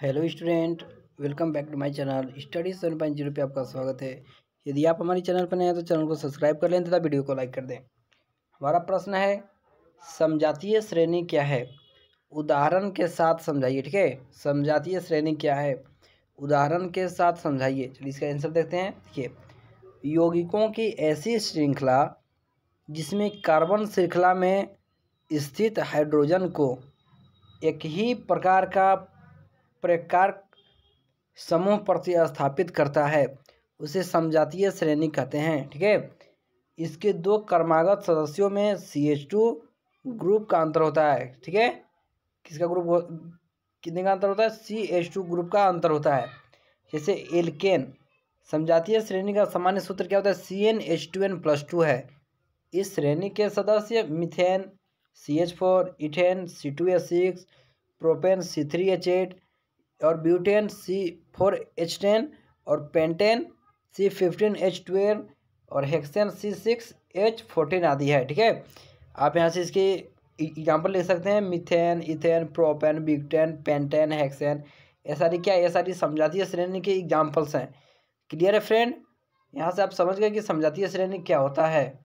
hello student welcome back to my channel study seven point zero पर आपका स्वागत है यदि आप हमारे चैनल पर नए हैं तो चैनल को सब्सक्राइब कर लें तथा वीडियो को लाइक कर दें हमारा प्रश्न है समझातीय श्रेणी क्या है उदाहरण के साथ समझाइए ठीक है समझातीय श्रेणी क्या है उदाहरण के साथ समझाइए चलिए इसका आंसर देखते हैं देखिए यौगिकों की ऐसी श्रृंखला जिसमें कार्बन श्रृंखला में स्थित हाइड्रोजन को एक ही प्रकार का प्रकार समूह प्रतिस्थापित करता है उसे समजातीय श्रेणी कहते हैं ठीक है इसके दो कर्मागत सदस्यों में सी एच टू ग्रुप का अंतर होता है ठीक है किसका ग्रुप कितने का अंतर होता है सी एच टू ग्रुप का अंतर होता है जैसे एलकेन समझातीय श्रेणी का सामान्य सूत्र क्या होता है C N H two N plus two है इस श्रेणी के सदस्य methane C H four ethane C two H six propane C three H eight और butane C four H ten और pentane C fifteen H twelve और hexane C six H fourteen आदि है ठीक है आप यहाँ से इसकी एग्जाम्पल ले सकते हैं methane ethane propane butane pentane hexane ये सारी क्या ये सारी समझाती श्रेणी के एग्जाम्पल्स हैं क्लियर है फ्रेंड यहाँ से आप समझ गए कि समझाती श्रेणी क्या होता है